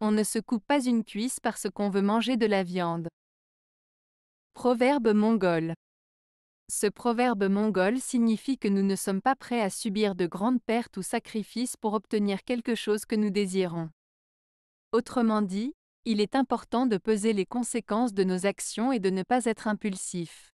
On ne se coupe pas une cuisse parce qu'on veut manger de la viande. Proverbe mongol. Ce proverbe mongol signifie que nous ne sommes pas prêts à subir de grandes pertes ou sacrifices pour obtenir quelque chose que nous désirons. Autrement dit, il est important de peser les conséquences de nos actions et de ne pas être impulsif.